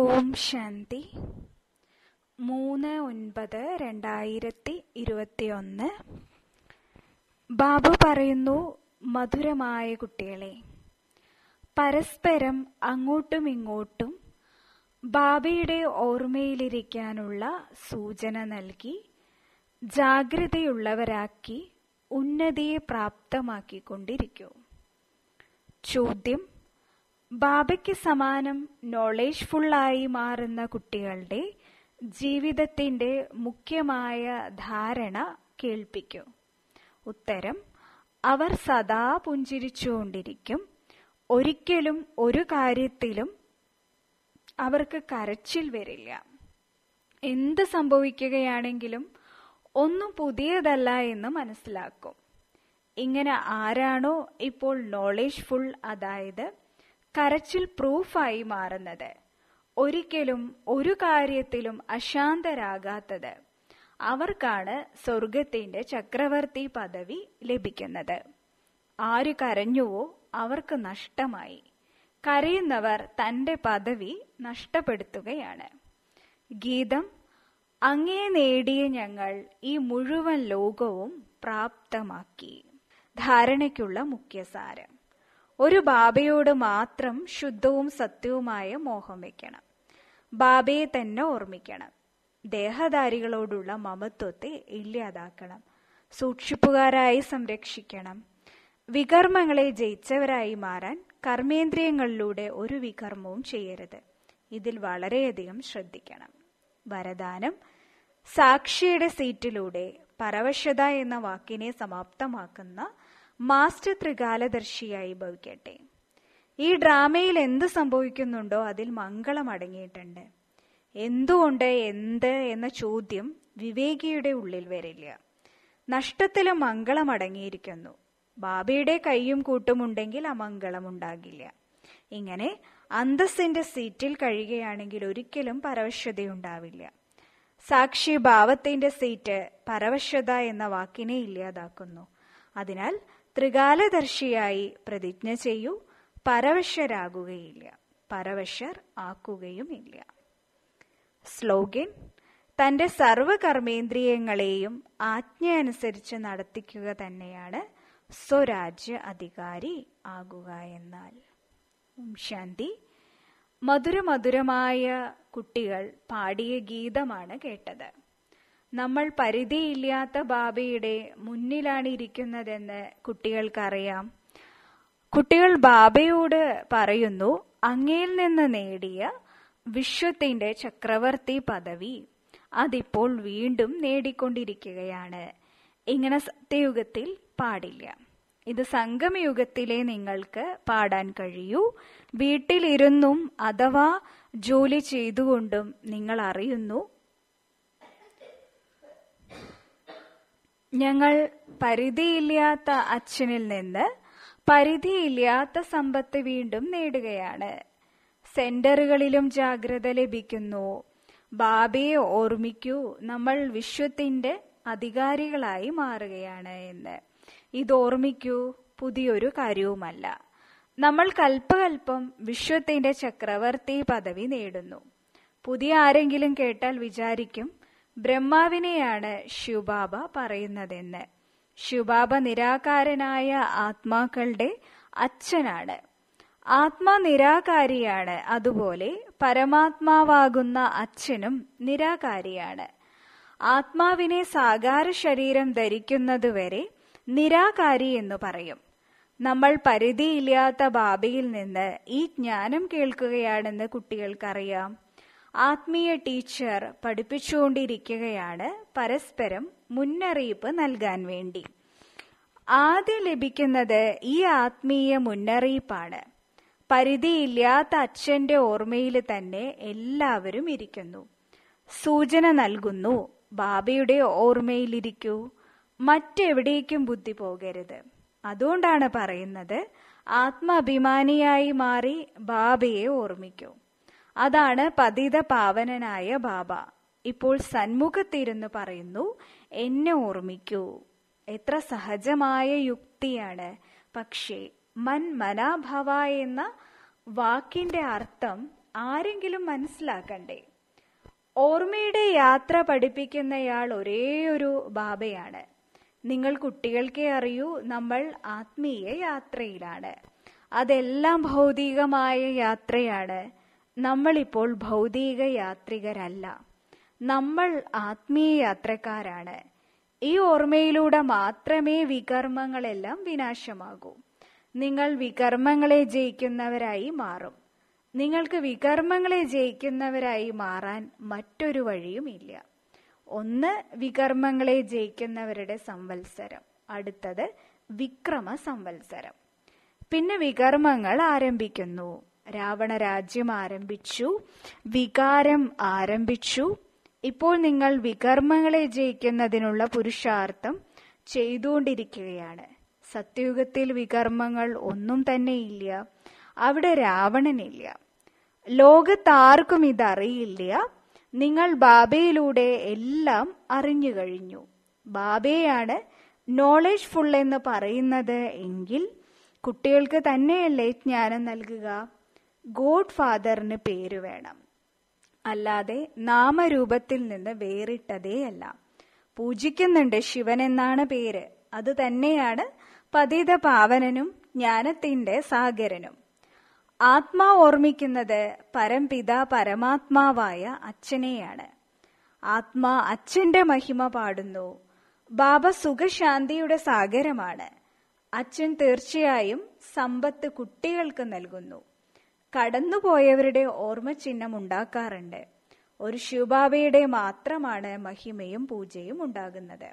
ഓം ശാന്തി മൂന്ന് ഒൻപത് രണ്ടായിരത്തി ഒന്ന് ബാബു പറയുന്നു മധുരമായ കുട്ടികളെ പരസ്പരം അങ്ങോട്ടും ഇങ്ങോട്ടും ബാബയുടെ ഓർമ്മയിലിരിക്കാനുള്ള സൂചന നൽകി ജാഗ്രതയുള്ളവരാക്കി ഉന്നതിയെ പ്രാപ്തമാക്കിക്കൊണ്ടിരിക്കൂ ചോദ്യം ബാബയ്ക്ക് സമാനം ഫുള്ളായി മാറുന്ന കുട്ടികളുടെ ജീവിതത്തിൻ്റെ മുഖ്യമായ ധാരണ കേൾപ്പിക്കൂ ഉത്തരം അവർ സദാ പുഞ്ചിരിച്ചുകൊണ്ടിരിക്കും ഒരിക്കലും ഒരു കാര്യത്തിലും അവർക്ക് കരച്ചിൽ വരില്ല എന്ത് സംഭവിക്കുകയാണെങ്കിലും ഒന്നും പുതിയതല്ല എന്ന് മനസ്സിലാക്കും ഇങ്ങനെ ആരാണോ ഇപ്പോൾ നോളേജ് ഫുൾ അതായത് കരച്ചിൽ പ്രൂഫായി മാറുന്നത് ഒരിക്കലും ഒരു കാര്യത്തിലും അശാന്തരാകാത്തത് അവർക്കാണ് സ്വർഗത്തിന്റെ ചക്രവർത്തി പദവി ലഭിക്കുന്നത് ആര് കരഞ്ഞുവോ അവർക്ക് നഷ്ടമായി കരയുന്നവർ തന്റെ പദവി നഷ്ടപ്പെടുത്തുകയാണ് ഗീതം അങ്ങേ നേടിയ ഞങ്ങൾ ഈ മുഴുവൻ ലോകവും പ്രാപ്തമാക്കി ധാരണയ്ക്കുള്ള മുഖ്യസാരം ഒരു ബാബയോട് മാത്രം ശുദ്ധവും സത്യവുമായ മോഹം വയ്ക്കണം ബാബയെ തന്നെ ഓർമ്മിക്കണം ദേഹധാരികളോടുള്ള മമത്വത്തെ ഇല്ലാതാക്കണം സൂക്ഷിപ്പുകാരായി സംരക്ഷിക്കണം വികർമ്മങ്ങളെ ജയിച്ചവരായി മാറാൻ കർമ്മേന്ദ്രിയങ്ങളിലൂടെ ഒരു വികർമ്മവും ചെയ്യരുത് ഇതിൽ വളരെയധികം ശ്രദ്ധിക്കണം വരദാനം സാക്ഷിയുടെ സീറ്റിലൂടെ പരവശത എന്ന വാക്കിനെ സമാപ്തമാക്കുന്ന മാസ്റ്റർ ത്രികാലദർശിയായി ഭവിക്കട്ടെ ഈ ഡ്രാമയിൽ എന്ത് സംഭവിക്കുന്നുണ്ടോ അതിൽ മംഗളം അടങ്ങിയിട്ടുണ്ട് എന്തുകൊണ്ട് എന്ത് എന്ന ചോദ്യം വിവേകിയുടെ ഉള്ളിൽ വരില്ല നഷ്ടത്തിലും മംഗളം അടങ്ങിയിരിക്കുന്നു ബാബയുടെ കൈയും കൂട്ടുമുണ്ടെങ്കിൽ അമംഗളം ഉണ്ടാകില്ല ഇങ്ങനെ അന്തസ്സിന്റെ സീറ്റിൽ കഴിയുകയാണെങ്കിൽ ഒരിക്കലും പരവശ്യതയുണ്ടാവില്ല സാക്ഷി ഭാവത്തിന്റെ സീറ്റ് പരവശ്യത എന്ന വാക്കിനെ ഇല്ലാതാക്കുന്നു അതിനാൽ ത്രികാലദർശിയായി പ്രതിജ്ഞ ചെയ്യൂ പരവശ്യരാകുകയില്ല പരവശർ ആക്കുകയുമില്ല സ്ലോഗൻ തന്റെ സർവകർമ്മേന്ദ്രിയങ്ങളെയും ആജ്ഞ അനുസരിച്ച് നടത്തിക്കുക തന്നെയാണ് സ്വരാജ്യ അധികാരി ആകുക എന്നാൽ ശാന്തി മധുരമധുരമായ കുട്ടികൾ പാടിയ ഗീതമാണ് കേട്ടത് നമ്മൾ പരിധിയില്ലാത്ത ബാബയുടെ മുന്നിലാണ് ഇരിക്കുന്നതെന്ന് കുട്ടികൾക്കറിയാം കുട്ടികൾ ബാബയോട് പറയുന്നു അങ്ങയിൽ നിന്ന് നേടിയ വിശ്വത്തിന്റെ ചക്രവർത്തി പദവി അതിപ്പോൾ വീണ്ടും നേടിക്കൊണ്ടിരിക്കുകയാണ് ഇങ്ങനെ സത്യയുഗത്തിൽ പാടില്ല ഇത് സംഗമയുഗത്തിലെ നിങ്ങൾക്ക് പാടാൻ കഴിയൂ വീട്ടിലിരുന്നും അഥവാ ജോലി ചെയ്തുകൊണ്ടും നിങ്ങൾ അറിയുന്നു ഞങ്ങൾ പരിധിയില്ലാത്ത അച്ഛനിൽ നിന്ന് പരിധിയില്ലാത്ത സമ്പത്ത് വീണ്ടും നേടുകയാണ് സെന്ററുകളിലും ജാഗ്രത ലഭിക്കുന്നു ബാബയെ ഓർമ്മിക്കൂ നമ്മൾ വിശ്വത്തിന്റെ അധികാരികളായി മാറുകയാണ് എന്ന് ഇത് ഓർമ്മിക്കൂ പുതിയൊരു കാര്യവുമല്ല നമ്മൾ കൽപ്പകൽപ്പം വിശ്വത്തിന്റെ ചക്രവർത്തി പദവി നേടുന്നു പുതിയ ആരെങ്കിലും കേട്ടാൽ വിചാരിക്കും ബ്രഹ്മാവിനെയാണ് ശുബാബ പറയുന്നതെന്ന് ശുബാബ നിരാകാരനായ ആത്മാക്കളുടെ അച്ഛനാണ് ആത്മാ നിരാകാരിയാണ് അതുപോലെ പരമാത്മാവാകുന്ന അച്ഛനും നിരാകാരിയാണ് ആത്മാവിനെ സാകാര ശരീരം ധരിക്കുന്നതുവരെ നിരാകാരി എന്ന് പറയും നമ്മൾ പരിധിയില്ലാത്ത ബാബയിൽ നിന്ന് ഈ ജ്ഞാനം കേൾക്കുകയാണെന്ന് കുട്ടികൾക്കറിയാം ആത്മീയ ടീച്ചർ പഠിപ്പിച്ചുകൊണ്ടിരിക്കുകയാണ് പരസ്പരം മുന്നറിയിപ്പ് നൽകാൻ വേണ്ടി ആദ്യം ലഭിക്കുന്നത് ഈ ആത്മീയ മുന്നറിയിപ്പാണ് പരിധിയില്ലാത്ത അച്ഛന്റെ ഓർമ്മയിൽ തന്നെ എല്ലാവരും ഇരിക്കുന്നു സൂചന നൽകുന്നു ബാബയുടെ ഓർമ്മയിലിരിക്കൂ മറ്റെവിടേക്കും ബുദ്ധി പോകരുത് അതുകൊണ്ടാണ് പറയുന്നത് ആത്മാഭിമാനിയായി മാറി ബാബയെ ഓർമ്മിക്കൂ അതാണ് പതിത പാവനനായ ബാബ ഇപ്പോൾ സന്മുഖത്തിരുന്ന് പറയുന്നു എന്നെ ഓർമ്മിക്കൂ എത്ര സഹജമായ യുക്തിയാണ് പക്ഷേ മൻ മനാഭവ എന്ന വാക്കിന്റെ അർത്ഥം ആരെങ്കിലും മനസ്സിലാക്കണ്ടേ ഓർമ്മയുടെ യാത്ര പഠിപ്പിക്കുന്നയാൾ ഒരേ ഒരു ബാബയാണ് നിങ്ങൾ കുട്ടികൾക്കേ അറിയൂ നമ്മൾ ആത്മീയ യാത്രയിലാണ് അതെല്ലാം ഭൗതികമായ യാത്രയാണ് നമ്മളിപ്പോൾ ഭൗതിക യാത്രികരല്ല നമ്മൾ ആത്മീയ യാത്രക്കാരാണ് ഈ ഓർമ്മയിലൂടെ മാത്രമേ വികർമ്മങ്ങളെല്ലാം വിനാശമാകൂ നിങ്ങൾ വികർമ്മങ്ങളെ ജയിക്കുന്നവരായി മാറും നിങ്ങൾക്ക് വികർമ്മങ്ങളെ ജയിക്കുന്നവരായി മാറാൻ മറ്റൊരു വഴിയുമില്ല ഒന്ന് വികർമ്മങ്ങളെ ജയിക്കുന്നവരുടെ സംവത്സരം അടുത്തത് വിക്രമ സംവത്സരം പിന്നെ വികർമ്മങ്ങൾ ആരംഭിക്കുന്നു രാവണ രാജ്യം ആരംഭിച്ചു വികാരം ആരംഭിച്ചു ഇപ്പോൾ നിങ്ങൾ വികർമ്മങ്ങളെ ജയിക്കുന്നതിനുള്ള പുരുഷാർത്ഥം ചെയ്തുകൊണ്ടിരിക്കുകയാണ് സത്യയുഗത്തിൽ വികർമ്മങ്ങൾ ഒന്നും തന്നെ ഇല്ല അവിടെ രാവണനില്ല ലോകത്താർക്കും ഇതറിയില്ല നിങ്ങൾ ബാബയിലൂടെ എല്ലാം അറിഞ്ഞു കഴിഞ്ഞു ബാബയാണ് നോളജ് ഫുൾ എന്ന് പറയുന്നത് എങ്കിൽ കുട്ടികൾക്ക് തന്നെയല്ലേ ജ്ഞാനം നൽകുക ഗോഡ് ഫാദറിന് പേര് വേണം അല്ലാതെ നാമരൂപത്തിൽ നിന്ന് വേറിട്ടതേയല്ല പൂജിക്കുന്നുണ്ട് ശിവൻ എന്നാണ് പേര് അത് തന്നെയാണ് പതിത പാവനനും ജ്ഞാനത്തിന്റെ സാഗരനും ആത്മാ ഓർമ്മിക്കുന്നത് പരംപിത പരമാത്മാവായ അച്ഛനെയാണ് ആത്മാ അച്ഛന്റെ മഹിമ പാടുന്നു ബാബ സുഖശാന്തിയുടെ സാഗരമാണ് അച്ഛൻ തീർച്ചയായും സമ്പത്ത് കുട്ടികൾക്ക് നൽകുന്നു കടന്നുപോയവരുടെ ചിഹ്നം ഉണ്ടാക്കാറുണ്ട് ഒരു ശിവബാബയുടെ മാത്രമാണ് മഹിമയും പൂജയും ഉണ്ടാകുന്നത്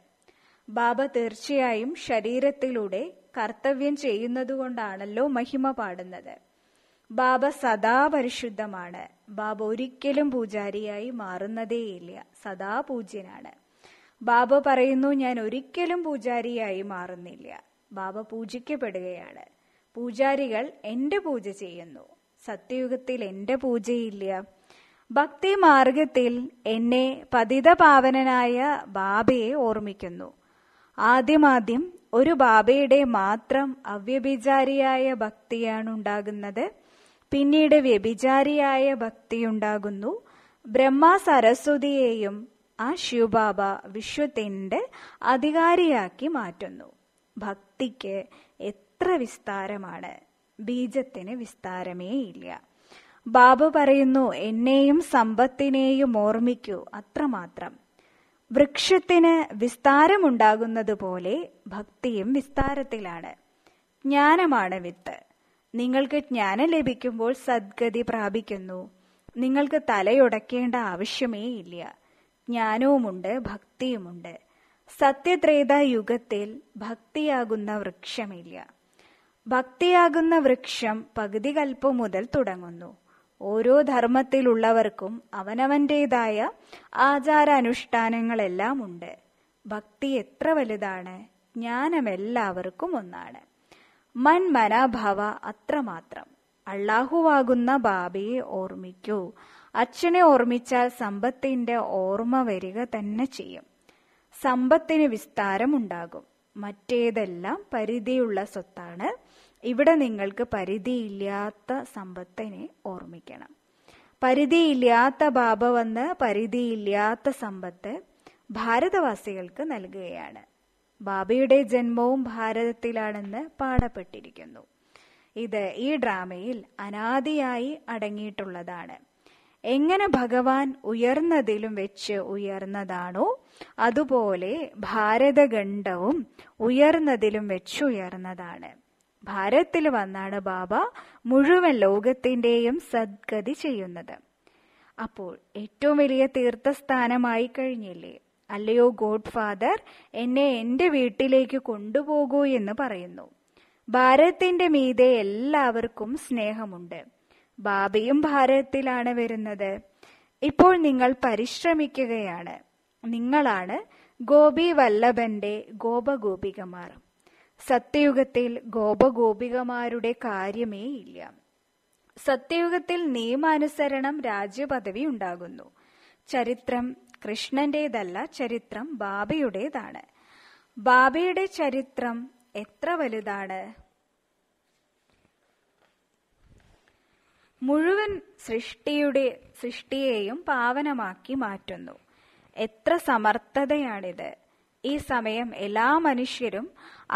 ബാബ തീർച്ചയായും ശരീരത്തിലൂടെ കർത്തവ്യം ചെയ്യുന്നതുകൊണ്ടാണല്ലോ മഹിമ പാടുന്നത് ബാബ സദാ പരിശുദ്ധമാണ് ബാബ ഒരിക്കലും പൂജാരിയായി മാറുന്നതേയില്ല സദാ പൂജ്യനാണ് ബാബ പറയുന്നു ഞാൻ ഒരിക്കലും പൂജാരിയായി മാറുന്നില്ല ബാബ പൂജിക്കപ്പെടുകയാണ് പൂജാരികൾ എന്റെ പൂജ ചെയ്യുന്നു സത്യയുഗത്തിൽ എന്റെ പൂജയില്ല ഭക്തി മാർഗത്തിൽ എന്നെ പാവനായ ബാബയെ ഓർമ്മിക്കുന്നു ആദ്യമാദ്യം ഒരു ബാബയുടെ മാത്രം അവ്യഭിചാരിയായ ഭക്തിയാണ് ഉണ്ടാകുന്നത് പിന്നീട് വ്യഭിചാരിയായ ഭക്തി ഉണ്ടാകുന്നു ബ്രഹ്മ സരസ്വതിയെയും ആ ശിവബാബ വിശ്വത്തിന്റെ അധികാരിയാക്കി മാറ്റുന്നു ഭക്തിക്ക് എത്ര വിസ്താരമാണ് ബീജത്തിന് വിസ്താരമേയില്ല ബാബു പറയുന്നു എന്നെയും സമ്പത്തിനെയും ഓർമ്മിക്കൂ അത്രമാത്രം വൃക്ഷത്തിന് വിസ്താരമുണ്ടാകുന്നത് പോലെ ഭക്തിയും വിസ്താരത്തിലാണ് ജ്ഞാനമാണ് വിത്ത് നിങ്ങൾക്ക് ജ്ഞാനം ലഭിക്കുമ്പോൾ സദ്ഗതി പ്രാപിക്കുന്നു നിങ്ങൾക്ക് തലയുടക്കേണ്ട ആവശ്യമേ ഇല്ല ജ്ഞാനവുമുണ്ട് ഭക്തിയുമുണ്ട് സത്യത്രേത യുഗത്തിൽ ഭക്തിയാകുന്ന വൃക്ഷമില്ല ഭക്തിയാകുന്ന വൃക്ഷം പകുതി കൽപ്പം മുതൽ തുടങ്ങുന്നു ഓരോ ധർമ്മത്തിലുള്ളവർക്കും അവനവന്റേതായ ആചാരാനുഷ്ഠാനങ്ങളെല്ലാം ഉണ്ട് ഭക്തി എത്ര വലുതാണ് ജ്ഞാനം എല്ലാവർക്കും ഒന്നാണ് മൻ അത്ര അത്രമാത്രം അള്ളാഹുവാകുന്ന ബാബയെ ഓർമ്മിക്കൂ അച്ഛനെ ഓർമ്മിച്ചാൽ സമ്പത്തിന്റെ ഓർമ്മ വരിക തന്നെ ചെയ്യും സമ്പത്തിന് വിസ്താരമുണ്ടാകും മറ്റേതെല്ലാം പരിധിയുള്ള സ്വത്താണ് ഇവിടെ നിങ്ങൾക്ക് പരിധിയില്ലാത്ത സമ്പത്തിനെ ഓർമ്മിക്കണം പരിധിയില്ലാത്ത ബാബ വന്ന് പരിധിയില്ലാത്ത സമ്പത്ത് ഭാരതവാസികൾക്ക് നൽകുകയാണ് ബാബയുടെ ജന്മവും ഭാരതത്തിലാണെന്ന് പാടപ്പെട്ടിരിക്കുന്നു ഇത് ഈ ഡ്രാമയിൽ അനാദിയായി അടങ്ങിയിട്ടുള്ളതാണ് എങ്ങനെ ഭഗവാൻ ഉയർന്നതിലും വെച്ച് ഉയർന്നതാണോ അതുപോലെ ഭാരതഖണ്ഡവും ഉയർന്നതിലും വെച്ചുയർന്നതാണ് ഭാരത്തിൽ വന്നാണ് ബാബ മുഴുവൻ ലോകത്തിൻ്റെയും സദ്ഗതി ചെയ്യുന്നത് അപ്പോൾ ഏറ്റവും വലിയ തീർത്ഥസ്ഥാനമായി കഴിഞ്ഞില്ലേ അല്ലയോ ഗോഡ് ഫാദർ എന്നെ എൻ്റെ വീട്ടിലേക്ക് കൊണ്ടുപോകൂ എന്ന് പറയുന്നു ഭാരതത്തിൻ്റെ മീതെ എല്ലാവർക്കും സ്നേഹമുണ്ട് ബാബയും ഭാരതത്തിലാണ് വരുന്നത് ഇപ്പോൾ നിങ്ങൾ പരിശ്രമിക്കുകയാണ് നിങ്ങളാണ് ഗോപി വല്ലഭന്റെ ഗോപഗോപികമാർ സത്യയുഗത്തിൽ ഗോപഗോപികമാരുടെ കാര്യമേ ഇല്ല സത്യയുഗത്തിൽ നിയമാനുസരണം രാജ്യപദവി ഉണ്ടാകുന്നു ചരിത്രം കൃഷ്ണന്റേതല്ല ചരിത്രം ബാബയുടേതാണ് ബാബയുടെ ചരിത്രം എത്ര വലുതാണ് മുഴുവൻ സൃഷ്ടിയുടെ സൃഷ്ടിയെയും പാവനമാക്കി മാറ്റുന്നു എത്ര സമർത്ഥതയാണിത് ഈ സമയം എല്ലാ മനുഷ്യരും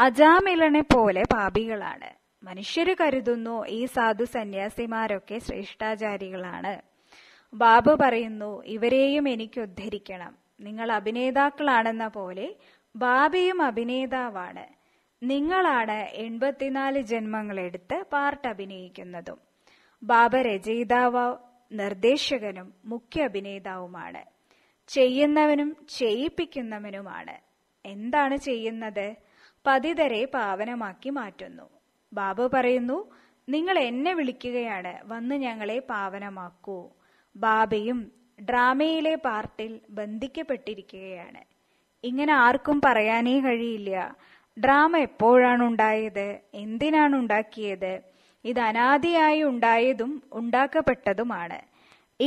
അജാമിലനെ പോലെ പാപികളാണ് മനുഷ്യർ കരുതുന്നു ഈ സാധു സന്യാസിമാരൊക്കെ ശ്രേഷ്ഠാചാരികളാണ് ബാബു പറയുന്നു ഇവരെയും എനിക്ക് ഉദ്ധരിക്കണം നിങ്ങൾ അഭിനേതാക്കളാണെന്ന പോലെ ബാബയും അഭിനേതാവാണ് നിങ്ങളാണ് എൺപത്തിനാല് ജന്മങ്ങളെടുത്ത് പാർട്ട് അഭിനയിക്കുന്നതും ബാബ രചയിതാവ് നിർദ്ദേശകനും മുഖ്യ അഭിനേതാവുമാണ് ചെയ്യുന്നവനും ചെയ്യിപ്പിക്കുന്നവനുമാണ് എന്താണ് ചെയ്യുന്നത് പതിതരെ പാവനമാക്കി മാറ്റുന്നു ബാബു പറയുന്നു നിങ്ങൾ എന്നെ വിളിക്കുകയാണ് വന്ന് ഞങ്ങളെ പാവനമാക്കൂ ബാബയും ഡ്രാമയിലെ പാർട്ടിൽ ബന്ധിക്കപ്പെട്ടിരിക്കുകയാണ് ഇങ്ങനെ ആർക്കും പറയാനേ കഴിയില്ല ഡ്രാമ എപ്പോഴാണ് ഉണ്ടായത് എന്തിനാണ് ഉണ്ടാക്കിയത് ഇത് അനാദിയായി ഉണ്ടായതും ഉണ്ടാക്കപ്പെട്ടതുമാണ്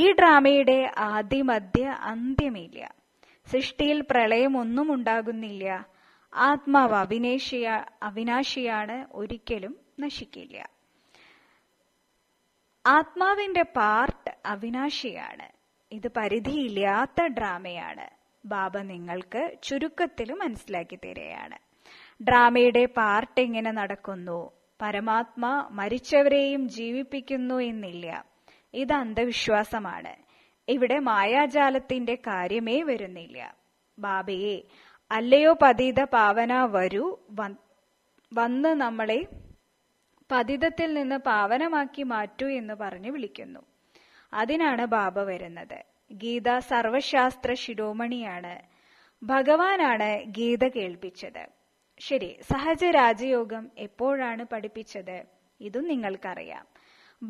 ഈ ഡ്രാമയുടെ ആദ്യമധ്യ അന്ത്യമില്ല സൃഷ്ടിയിൽ പ്രളയമൊന്നും ഉണ്ടാകുന്നില്ല ആത്മാവ് അവിനേഷിയ അവിനാശിയാണ് ഒരിക്കലും നശിക്കില്ല ആത്മാവിന്റെ പാർട്ട് അവിനാശിയാണ് ഇത് പരിധിയില്ലാത്ത ഡ്രാമയാണ് ബാബ നിങ്ങൾക്ക് ചുരുക്കത്തിൽ മനസ്സിലാക്കി തരികയാണ് ഡ്രാമയുടെ പാർട്ട് എങ്ങനെ നടക്കുന്നു പരമാത്മാ മരിച്ചവരെയും ജീവിപ്പിക്കുന്നു എന്നില്ല ഇത് അന്ധവിശ്വാസമാണ് ഇവിടെ മായാജാലത്തിന്റെ കാര്യമേ വരുന്നില്ല ബാബയെ അല്ലയോ പതിത പാവന വരൂ വന്ന് നമ്മളെ പതിതത്തിൽ നിന്ന് പാവനമാക്കി മാറ്റൂ എന്ന് പറഞ്ഞു വിളിക്കുന്നു അതിനാണ് ബാബ വരുന്നത് ഗീത സർവശാസ്ത്ര ശിരോമണിയാണ് ഭഗവാനാണ് ഗീത കേൾപ്പിച്ചത് ശരി സഹജ രാജയോഗം എപ്പോഴാണ് പഠിപ്പിച്ചത് ഇതും നിങ്ങൾക്കറിയാം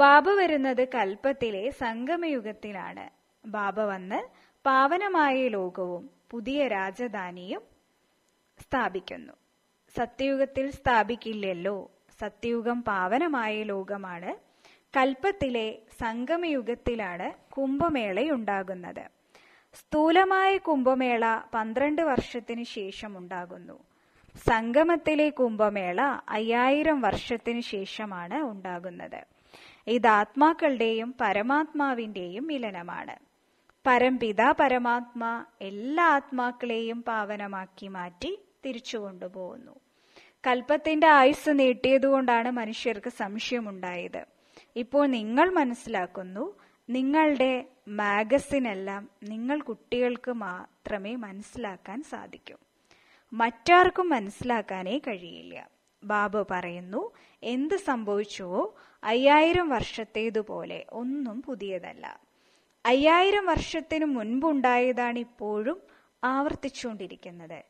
ബാബ വരുന്നത് കൽപ്പത്തിലെ സംഗമയുഗത്തിലാണ് ബാബ വന്ന് പാവനമായ ലോകവും പുതിയ രാജധാനിയും സ്ഥാപിക്കുന്നു സത്യയുഗത്തിൽ സ്ഥാപിക്കില്ലല്ലോ സത്യയുഗം പാവനമായ ലോകമാണ് കൽപ്പത്തിലെ സംഗമയുഗത്തിലാണ് കുംഭമേളയുണ്ടാകുന്നത് സ്ഥൂലമായ കുംഭമേള പന്ത്രണ്ട് വർഷത്തിനു ശേഷം ഉണ്ടാകുന്നു സംഗമത്തിലെ കുംഭമേള അയ്യായിരം വർഷത്തിനു ശേഷമാണ് ഉണ്ടാകുന്നത് ഇത് ആത്മാക്കളുടെയും പരമാത്മാവിന്റെയും മിലനമാണ് പരംപിത പരമാത്മാ എല്ലാ ആത്മാക്കളെയും പാവനമാക്കി മാറ്റി തിരിച്ചു കൊണ്ടുപോകുന്നു കൽപ്പത്തിന്റെ ആയുസ് നീട്ടിയതുകൊണ്ടാണ് മനുഷ്യർക്ക് സംശയമുണ്ടായത് ഇപ്പോൾ നിങ്ങൾ മനസ്സിലാക്കുന്നു നിങ്ങളുടെ മാഗസിനെല്ലാം നിങ്ങൾ കുട്ടികൾക്ക് മാത്രമേ മനസ്സിലാക്കാൻ സാധിക്കൂ മറ്റാർക്കും മനസ്സിലാക്കാനേ കഴിയില്ല ബാബു പറയുന്നു എന്ത് സംഭവിച്ചുവോ അയ്യായിരം വർഷത്തേതുപോലെ ഒന്നും പുതിയതല്ല അയ്യായിരം വർഷത്തിനു മുൻപുണ്ടായതാണ് ഇപ്പോഴും ആവർത്തിച്ചുകൊണ്ടിരിക്കുന്നത്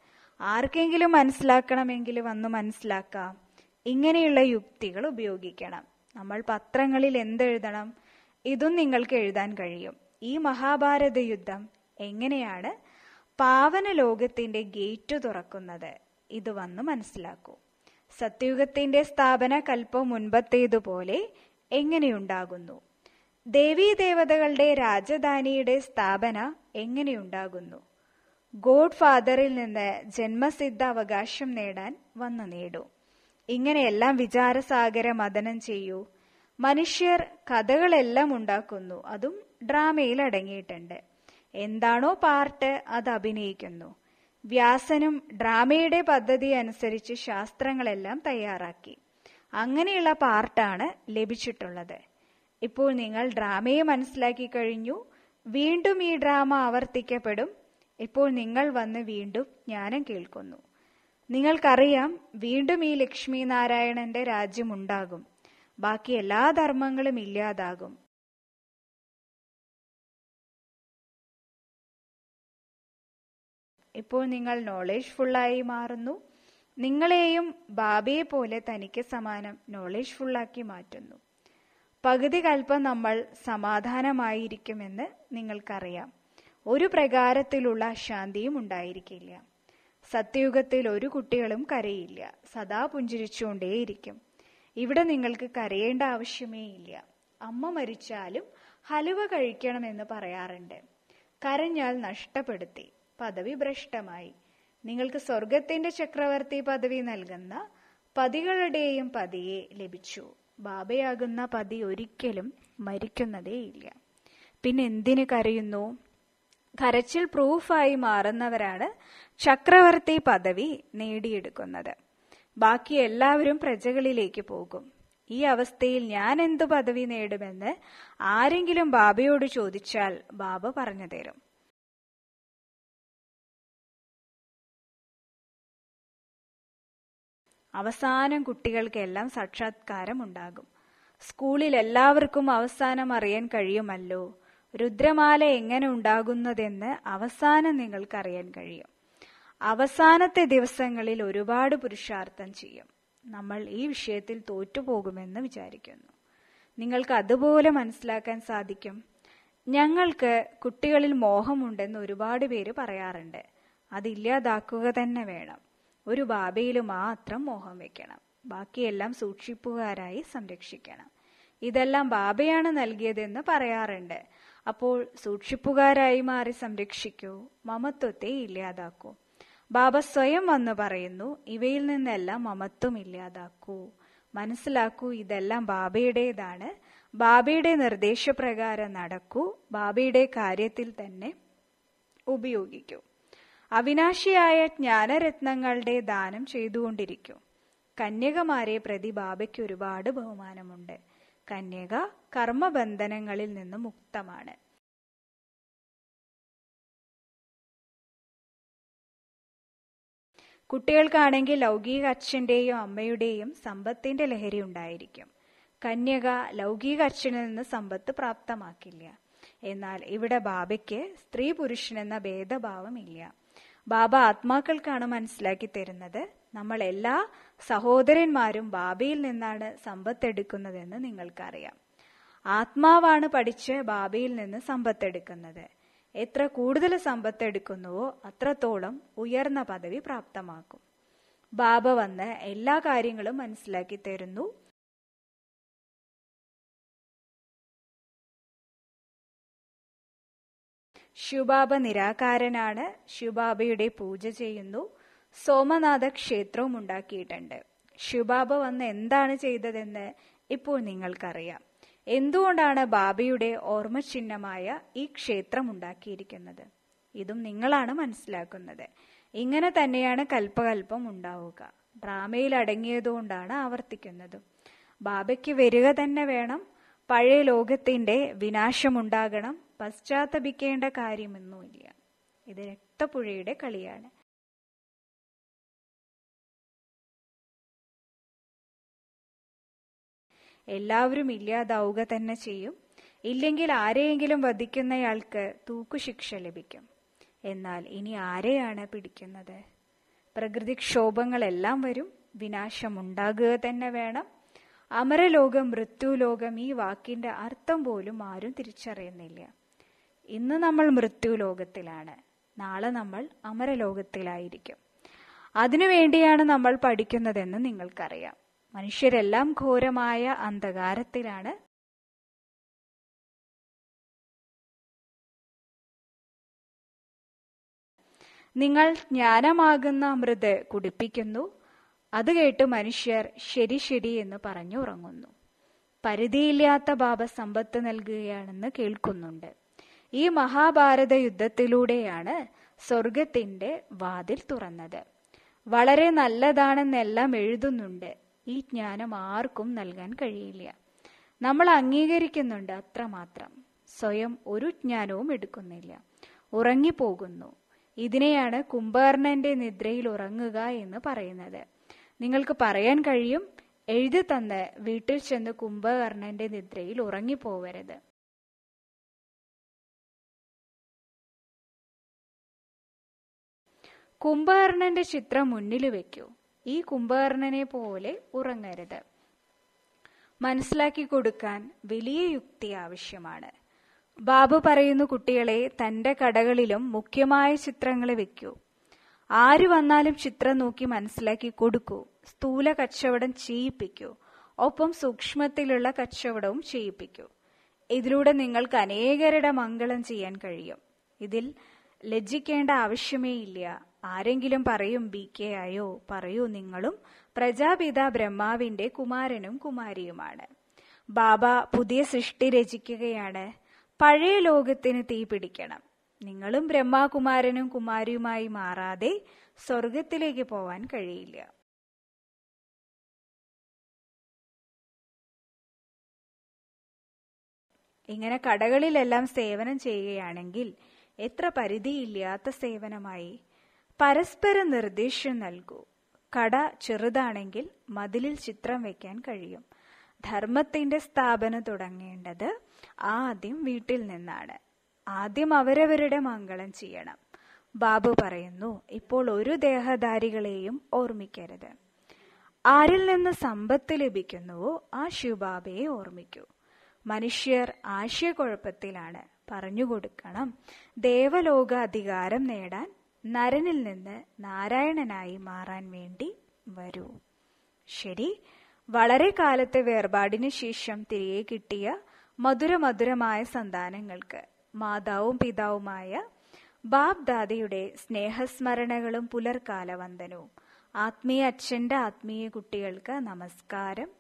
ആർക്കെങ്കിലും മനസ്സിലാക്കണമെങ്കിൽ വന്ന് മനസ്സിലാക്കാം ഇങ്ങനെയുള്ള യുക്തികൾ ഉപയോഗിക്കണം നമ്മൾ പത്രങ്ങളിൽ എന്തെഴുതണം ഇതും നിങ്ങൾക്ക് എഴുതാൻ കഴിയും ഈ മഹാഭാരത യുദ്ധം എങ്ങനെയാണ് പാവന ലോകത്തിന്റെ ഗേറ്റ് തുറക്കുന്നത് ഇത് വന്ന് മനസ്സിലാക്കൂ സത്യയുഗത്തിന്റെ സ്ഥാപന കൽപ്പം മുൻപത്തേതുപോലെ എങ്ങനെയുണ്ടാകുന്നു ദേവീദേവതകളുടെ രാജധാനിയുടെ സ്ഥാപന എങ്ങനെയുണ്ടാകുന്നു ഗോഡ് ഫാദറിൽ നിന്ന് ജന്മസിദ്ധ അവകാശം നേടാൻ വന്നു നേടൂ ഇങ്ങനെയെല്ലാം വിചാരസാഗര മദനം ചെയ്യൂ മനുഷ്യർ കഥകളെല്ലാം ഉണ്ടാക്കുന്നു അതും ഡ്രാമയിൽ അടങ്ങിയിട്ടുണ്ട് എന്താണോ പാർട്ട് അത് അഭിനയിക്കുന്നു വ്യാസനും ഡ്രാമയുടെ പദ്ധതി അനുസരിച്ച് ശാസ്ത്രങ്ങളെല്ലാം തയ്യാറാക്കി അങ്ങനെയുള്ള പാർട്ടാണ് ലഭിച്ചിട്ടുള്ളത് ഇപ്പോൾ നിങ്ങൾ ഡ്രാമയെ മനസ്സിലാക്കി കഴിഞ്ഞു വീണ്ടും ഈ ഡ്രാമ ആവർത്തിക്കപ്പെടും ഇപ്പോൾ നിങ്ങൾ വന്ന് വീണ്ടും ജ്ഞാനം കേൾക്കുന്നു നിങ്ങൾക്കറിയാം വീണ്ടും ഈ ലക്ഷ്മി നാരായണന്റെ രാജ്യമുണ്ടാകും ബാക്കി എല്ലാ ധർമ്മങ്ങളും ഇല്ലാതാകും ഇപ്പോൾ നിങ്ങൾ നോളേജ് ഫുള്ളായി മാറുന്നു നിങ്ങളെയും ബാബയെ പോലെ തനിക്ക് സമാനം നോളേജ് ഫുള്ളാക്കി മാറ്റുന്നു പകുതി കൽപ്പം നമ്മൾ സമാധാനമായിരിക്കുമെന്ന് നിങ്ങൾക്കറിയാം ഒരു പ്രകാരത്തിലുള്ള ശാന്തിയും ഉണ്ടായിരിക്കില്ല സത്യയുഗത്തിൽ ഒരു കുട്ടികളും കരയില്ല സദാ പുഞ്ചിരിച്ചുകൊണ്ടേയിരിക്കും ഇവിടെ നിങ്ങൾക്ക് കരയേണ്ട ആവശ്യമേ ഇല്ല അമ്മ മരിച്ചാലും ഹലുവ കഴിക്കണമെന്ന് പറയാറുണ്ട് കരഞ്ഞാൽ നഷ്ടപ്പെടുത്തി പദവി ഭ്രഷ്ടമായി നിങ്ങൾക്ക് സ്വർഗത്തിന്റെ ചക്രവർത്തി പദവി നൽകുന്ന പതികളുടെയും പതിയെ ലഭിച്ചു ബാബയാകുന്ന പതി ഒരിക്കലും മരിക്കുന്നതേയില്ല പിന്നെ എന്തിനു കരയുന്നു കരച്ചിൽ പ്രൂഫായി മാറുന്നവരാണ് ചക്രവർത്തി പദവി നേടിയെടുക്കുന്നത് ബാക്കി എല്ലാവരും പ്രജകളിലേക്ക് പോകും ഈ അവസ്ഥയിൽ ഞാൻ എന്തു പദവി നേടുമെന്ന് ആരെങ്കിലും ബാബയോട് ചോദിച്ചാൽ ബാബ പറഞ്ഞു തരും അവസാനം കുട്ടികൾക്കെല്ലാം സാക്ഷാത്കാരം ഉണ്ടാകും സ്കൂളിൽ എല്ലാവർക്കും അവസാനം അറിയാൻ കഴിയുമല്ലോ രുദ്രമാല എങ്ങനെ ഉണ്ടാകുന്നതെന്ന് അവസാനം നിങ്ങൾക്കറിയാൻ കഴിയും അവസാനത്തെ ദിവസങ്ങളിൽ ഒരുപാട് പുരുഷാർത്ഥം ചെയ്യും നമ്മൾ ഈ വിഷയത്തിൽ തോറ്റുപോകുമെന്ന് വിചാരിക്കുന്നു നിങ്ങൾക്ക് അതുപോലെ മനസ്സിലാക്കാൻ സാധിക്കും ഞങ്ങൾക്ക് കുട്ടികളിൽ മോഹമുണ്ടെന്ന് ഒരുപാട് പേര് പറയാറുണ്ട് അതില്ലാതാക്കുക തന്നെ വേണം ഒരു ബാബയിൽ മാത്രം മോഹം വെക്കണം ബാക്കിയെല്ലാം സൂക്ഷിപ്പുകാരായി സംരക്ഷിക്കണം ഇതെല്ലാം ബാബയാണ് നൽകിയതെന്ന് പറയാറുണ്ട് അപ്പോൾ സൂക്ഷിപ്പുകാരായി മാറി സംരക്ഷിക്കൂ മമത്വത്തെ ഇല്ലാതാക്കൂ ബാബ സ്വയം വന്ന് പറയുന്നു ഇവയിൽ നിന്നെല്ലാം മമത്വം ഇല്ലാതാക്കൂ മനസ്സിലാക്കൂ ഇതെല്ലാം ബാബയുടേതാണ് ബാബയുടെ നിർദ്ദേശപ്രകാരം നടക്കൂ ബാബയുടെ കാര്യത്തിൽ തന്നെ ഉപയോഗിക്കൂ അവിനാശിയായ ജ്ഞാനരത്നങ്ങളുടെ ദാനം ചെയ്തുകൊണ്ടിരിക്കും കന്യകമാരെ പ്രതി ബാബയ്ക്ക് ഒരുപാട് ബഹുമാനമുണ്ട് കന്യക കർമ്മബന്ധനങ്ങളിൽ നിന്ന് മുക്തമാണ് കുട്ടികൾക്കാണെങ്കിൽ ലൗകിക അച്ഛന്റെയും അമ്മയുടെയും സമ്പത്തിന്റെ ലഹരി ഉണ്ടായിരിക്കും കന്യക ലൗകിക അച്ഛനിൽ നിന്ന് സമ്പത്ത് പ്രാപ്തമാക്കില്ല എന്നാൽ ഇവിടെ ബാബയ്ക്ക് സ്ത്രീ പുരുഷനെന്ന ഭേദഭാവമില്ല ബാബ ആത്മാക്കൾക്കാണ് മനസ്സിലാക്കി തരുന്നത് നമ്മൾ എല്ലാ സഹോദരന്മാരും ബാബയിൽ നിന്നാണ് സമ്പത്ത് എടുക്കുന്നതെന്ന് നിങ്ങൾക്കറിയാം ആത്മാവാണ് പഠിച്ച് ബാബയിൽ നിന്ന് സമ്പത്ത് എത്ര കൂടുതൽ സമ്പത്ത് എടുക്കുന്നുവോ അത്രത്തോളം ഉയർന്ന പദവി പ്രാപ്തമാക്കും ബാബ വന്ന് എല്ലാ കാര്യങ്ങളും മനസ്സിലാക്കി തരുന്നു ശിവബാബ നിരാകാരനാണ് ശിവബാബയുടെ പൂജ ചെയ്യുന്നു സോമനാഥ ക്ഷേത്രവും ഉണ്ടാക്കിയിട്ടുണ്ട് ശിവബാബ വന്ന് എന്താണ് ചെയ്തതെന്ന് ഇപ്പോൾ നിങ്ങൾക്കറിയാം എന്തുകൊണ്ടാണ് ബാബയുടെ ഓർമ്മ ചിഹ്നമായ ഈ ക്ഷേത്രം ഉണ്ടാക്കിയിരിക്കുന്നത് ഇതും നിങ്ങളാണ് മനസ്സിലാക്കുന്നത് ഇങ്ങനെ തന്നെയാണ് കൽപ്പകൽപ്പം ഉണ്ടാവുക ഡ്രാമയിൽ അടങ്ങിയതുകൊണ്ടാണ് ആവർത്തിക്കുന്നത് ബാബയ്ക്ക് വരിക തന്നെ വേണം പഴയ ലോകത്തിന്റെ വിനാശമുണ്ടാകണം പശ്ചാത്തപിക്കേണ്ട കാര്യമൊന്നുമില്ല ഇത് രക്തപ്പുഴയുടെ കളിയാണ് എല്ലാവരും ഇല്ലാതാവുക തന്നെ ചെയ്യും ഇല്ലെങ്കിൽ ആരെയെങ്കിലും വധിക്കുന്നയാൾക്ക് തൂക്കുശിക്ഷ ലഭിക്കും എന്നാൽ ഇനി ആരെയാണ് പിടിക്കുന്നത് പ്രകൃതിക്ഷോഭങ്ങളെല്ലാം വരും ഉണ്ടാകുക തന്നെ വേണം അമരലോകം മൃത്യുലോകം ഈ വാക്കിന്റെ അർത്ഥം പോലും ആരും തിരിച്ചറിയുന്നില്ല ഇന്ന് നമ്മൾ മൃത്യുലോകത്തിലാണ് നാളെ നമ്മൾ അമരലോകത്തിലായിരിക്കും അതിനുവേണ്ടിയാണ് നമ്മൾ പഠിക്കുന്നതെന്ന് നിങ്ങൾക്കറിയാം മനുഷ്യരെല്ലാം ഘോരമായ അന്ധകാരത്തിലാണ് നിങ്ങൾ ജ്ഞാനമാകുന്ന അമൃത് കുടിപ്പിക്കുന്നു അത് കേട്ട് മനുഷ്യർ ശരി ശരി എന്ന് പറഞ്ഞു ഉറങ്ങുന്നു പരിധിയില്ലാത്ത ബാബ സമ്പത്ത് നൽകുകയാണെന്ന് കേൾക്കുന്നുണ്ട് ഈ മഹാഭാരത യുദ്ധത്തിലൂടെയാണ് സ്വർഗത്തിന്റെ വാതിൽ തുറന്നത് വളരെ നല്ലതാണെന്നെല്ലാം എഴുതുന്നുണ്ട് ഈ ജ്ഞാനം ആർക്കും നൽകാൻ കഴിയില്ല നമ്മൾ അംഗീകരിക്കുന്നുണ്ട് അത്രമാത്രം സ്വയം ഒരു ജ്ഞാനവും എടുക്കുന്നില്ല ഉറങ്ങിപ്പോകുന്നു ഇതിനെയാണ് കുംഭകർണന്റെ നിദ്രയിൽ ഉറങ്ങുക എന്ന് പറയുന്നത് നിങ്ങൾക്ക് പറയാൻ കഴിയും എഴുതി തന്ന് വീട്ടിൽ ചെന്ന് കുംഭകർണന്റെ നിദ്രയിൽ ഉറങ്ങിപ്പോവരുത് കുംഭകർണന്റെ ചിത്രം മുന്നിൽ വെക്കൂ ഈ കുംഭകർണനെ പോലെ ഉറങ്ങരുത് മനസ്സിലാക്കി കൊടുക്കാൻ വലിയ യുക്തി ആവശ്യമാണ് ബാബു പറയുന്നു കുട്ടികളെ തന്റെ കടകളിലും മുഖ്യമായ ചിത്രങ്ങൾ വെക്കൂ ആര് വന്നാലും ചിത്രം നോക്കി മനസ്സിലാക്കി കൊടുക്കൂ സ്ഥൂല കച്ചവടം ചെയ്യിപ്പിക്കൂ ഒപ്പം സൂക്ഷ്മത്തിലുള്ള കച്ചവടവും ചെയ്യിപ്പിക്കൂ ഇതിലൂടെ നിങ്ങൾക്ക് അനേകരുടെ മംഗളം ചെയ്യാൻ കഴിയും ഇതിൽ ലജ്ജിക്കേണ്ട ആവശ്യമേ ഇല്ല ആരെങ്കിലും പറയും ബി കെ ആയോ പറയൂ നിങ്ങളും പ്രജാപിത ബ്രഹ്മാവിന്റെ കുമാരനും കുമാരിയുമാണ് ബാബ പുതിയ സൃഷ്ടി രചിക്കുകയാണ് പഴയ ലോകത്തിന് തീ പിടിക്കണം നിങ്ങളും ബ്രഹ്മാകുമാരനും കുമാരിയുമായി മാറാതെ സ്വർഗത്തിലേക്ക് പോവാൻ കഴിയില്ല ഇങ്ങനെ കടകളിലെല്ലാം സേവനം ചെയ്യുകയാണെങ്കിൽ എത്ര പരിധിയില്ലാത്ത സേവനമായി പരസ്പര നിർദ്ദേശം നൽകൂ കട ചെറുതാണെങ്കിൽ മതിലിൽ ചിത്രം വയ്ക്കാൻ കഴിയും ധർമ്മത്തിന്റെ സ്ഥാപനം തുടങ്ങേണ്ടത് ആദ്യം വീട്ടിൽ നിന്നാണ് ആദ്യം അവരവരുടെ മംഗളം ചെയ്യണം ബാബു പറയുന്നു ഇപ്പോൾ ഒരു ദേഹധാരികളെയും ഓർമ്മിക്കരുത് ആരിൽ നിന്ന് സമ്പത്ത് ലഭിക്കുന്നുവോ ആ ശിവബാബയെ ഓർമ്മിക്കൂ മനുഷ്യർ ആശയക്കുഴപ്പത്തിലാണ് പറഞ്ഞു കൊടുക്കണം ദേവലോക അധികാരം നേടാൻ നരനിൽ നിന്ന് നാരായണനായി മാറാൻ വേണ്ടി വരൂ ശരി വളരെ കാലത്തെ വേർപാടിനു ശേഷം തിരികെ കിട്ടിയ മധുരമധുരമായ സന്താനങ്ങൾക്ക് മാതാവും പിതാവുമായ ബാബ് ദാദയുടെ സ്നേഹസ്മരണകളും വന്ദനവും ആത്മീയ അച്ഛന്റെ ആത്മീയ കുട്ടികൾക്ക് നമസ്കാരം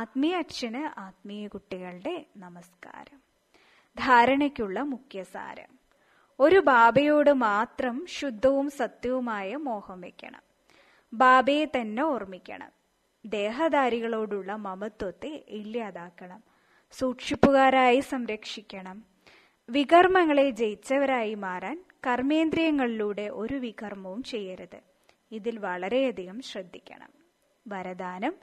ആത്മീയ അച്ഛന് ആത്മീയ കുട്ടികളുടെ നമസ്കാരം ധാരണയ്ക്കുള്ള മുഖ്യസാരം ഒരു ബാബയോട് മാത്രം ശുദ്ധവും സത്യവുമായ മോഹം വെക്കണം ബാബയെ തന്നെ ഓർമ്മിക്കണം ദേഹധാരികളോടുള്ള മമത്വത്തെ ഇല്ലാതാക്കണം സൂക്ഷിപ്പുകാരായി സംരക്ഷിക്കണം വികർമ്മങ്ങളെ ജയിച്ചവരായി മാറാൻ കർമ്മേന്ദ്രിയങ്ങളിലൂടെ ഒരു വികർമ്മവും ചെയ്യരുത് ഇതിൽ വളരെയധികം ശ്രദ്ധിക്കണം വരദാനം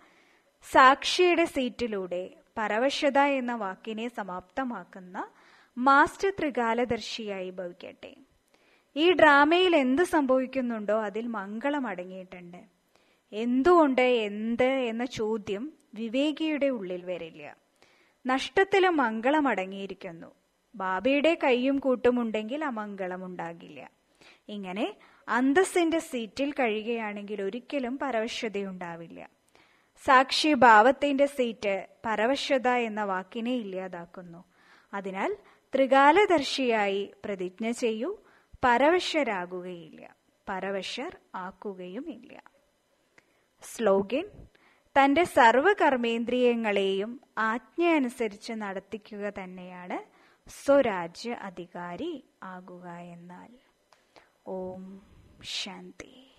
സാക്ഷിയുടെ സീറ്റിലൂടെ പരവശത എന്ന വാക്കിനെ സമാപ്തമാക്കുന്ന മാസ്റ്റർ ത്രികാലദർശിയായി ഭവിക്കട്ടെ ഈ ഡ്രാമയിൽ എന്ത് സംഭവിക്കുന്നുണ്ടോ അതിൽ മംഗളം അടങ്ങിയിട്ടുണ്ട് എന്തുകൊണ്ട് എന്ത് എന്ന ചോദ്യം വിവേകിയുടെ ഉള്ളിൽ വരില്ല നഷ്ടത്തിൽ മംഗളം അടങ്ങിയിരിക്കുന്നു ബാബയുടെ കൈയും കൂട്ടുമുണ്ടെങ്കിൽ അമംഗളം ഉണ്ടാകില്ല ഇങ്ങനെ അന്തസ്സിന്റെ സീറ്റിൽ കഴിയുകയാണെങ്കിൽ ഒരിക്കലും പരവശ്യത ഉണ്ടാവില്ല സാക്ഷി ഭാവത്തിന്റെ സീറ്റ് പരവശ്യത എന്ന വാക്കിനെ ഇല്ലാതാക്കുന്നു അതിനാൽ ത്രികാലദർശിയായി പ്രതിജ്ഞ ചെയ്യൂ പരവശരാകുകയില്ല പരവശർ ആക്കുകയുമില്ല സ്ലോഗിൻ തന്റെ സർവകർമ്മേന്ദ്രിയങ്ങളെയും ആജ്ഞ അനുസരിച്ച് നടത്തിക്കുക തന്നെയാണ് സ്വരാജ്യ അധികാരി ആകുക എന്നാൽ ഓം ശാന്തി